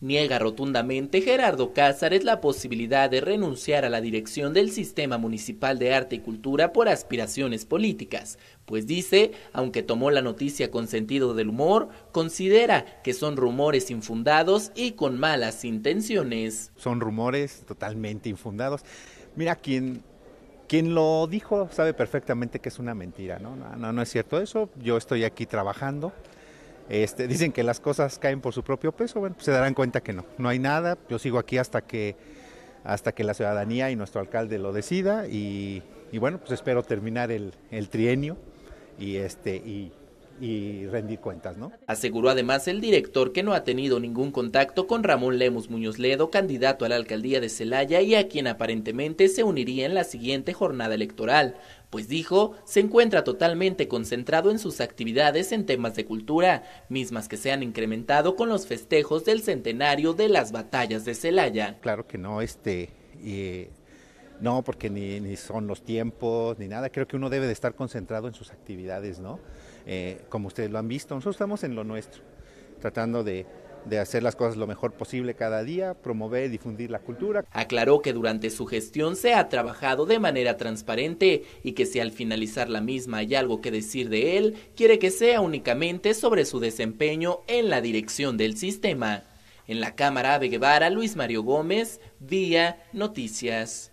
Niega rotundamente Gerardo Cázares la posibilidad de renunciar a la dirección del Sistema Municipal de Arte y Cultura por aspiraciones políticas, pues dice, aunque tomó la noticia con sentido del humor, considera que son rumores infundados y con malas intenciones. Son rumores totalmente infundados. Mira, quien quien lo dijo sabe perfectamente que es una mentira, ¿no? No, no, no es cierto eso. Yo estoy aquí trabajando, este, dicen que las cosas caen por su propio peso, bueno, pues se darán cuenta que no, no hay nada, yo sigo aquí hasta que, hasta que la ciudadanía y nuestro alcalde lo decida y, bueno, pues espero terminar el, el trienio y, este, y y rendir cuentas, ¿no? Aseguró además el director que no ha tenido ningún contacto con Ramón Lemus Muñoz Ledo, candidato a la alcaldía de Celaya y a quien aparentemente se uniría en la siguiente jornada electoral, pues dijo se encuentra totalmente concentrado en sus actividades en temas de cultura, mismas que se han incrementado con los festejos del centenario de las batallas de Celaya. Claro que no, este eh, no, porque ni, son los tiempos, ni nada. Creo que uno debe de estar concentrado en sus actividades, ¿no? Eh, como ustedes lo han visto, nosotros estamos en lo nuestro, tratando de, hacer las cosas lo mejor posible cada día, promover y difundir la cultura. Aclaró que durante su gestión se ha trabajado de manera transparente y que si al finalizar la misma hay algo que decir de él, quiere que sea únicamente sobre su desempeño en la dirección del sistema. En la Cámara de Guevara, Luis Mario Gómez, Vía Noticias.